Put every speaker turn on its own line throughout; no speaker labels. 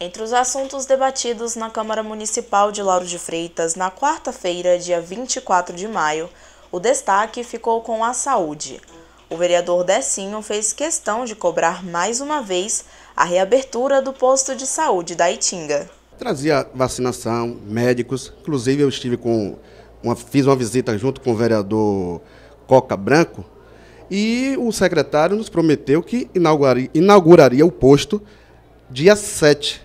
Entre os assuntos debatidos na Câmara Municipal de Lauro de Freitas na quarta-feira, dia 24 de maio, o destaque ficou com a saúde. O vereador Decinho fez questão de cobrar mais uma vez a reabertura do posto de saúde da Itinga.
Trazia vacinação, médicos, inclusive eu estive com uma, fiz uma visita junto com o vereador Coca Branco e o secretário nos prometeu que inauguraria, inauguraria o posto dia 7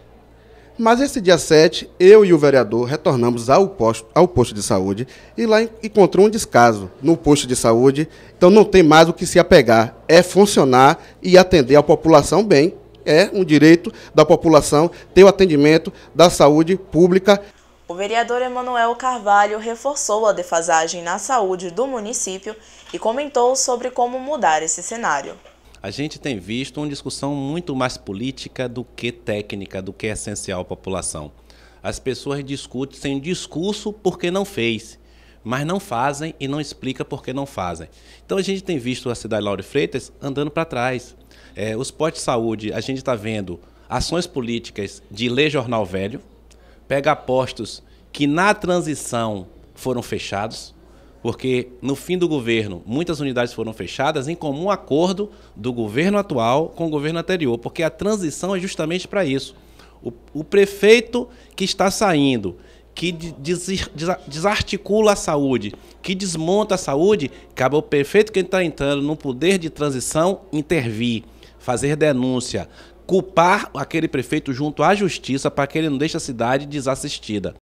mas esse dia 7, eu e o vereador retornamos ao posto, ao posto de saúde e lá encontrou um descaso no posto de saúde. Então não tem mais o que se apegar, é funcionar e atender a população bem. É um direito da população ter o atendimento da saúde pública.
O vereador Emanuel Carvalho reforçou a defasagem na saúde do município e comentou sobre como mudar esse cenário
a gente tem visto uma discussão muito mais política do que técnica, do que é essencial à população. As pessoas discutem sem discurso porque não fez, mas não fazem e não explica por que não fazem. Então a gente tem visto a cidade de Lauro Freitas andando para trás. É, os postos de saúde, a gente está vendo ações políticas de ler jornal velho, pega postos que na transição foram fechados, porque no fim do governo, muitas unidades foram fechadas em comum acordo do governo atual com o governo anterior, porque a transição é justamente para isso. O, o, prefeito que está saindo, que des, desarticula a saúde, que desmonta a saúde, cabe ao prefeito que está entrando no poder de transição intervir, fazer denúncia, culpar aquele prefeito junto à justiça para que ele não deixe a cidade desassistida.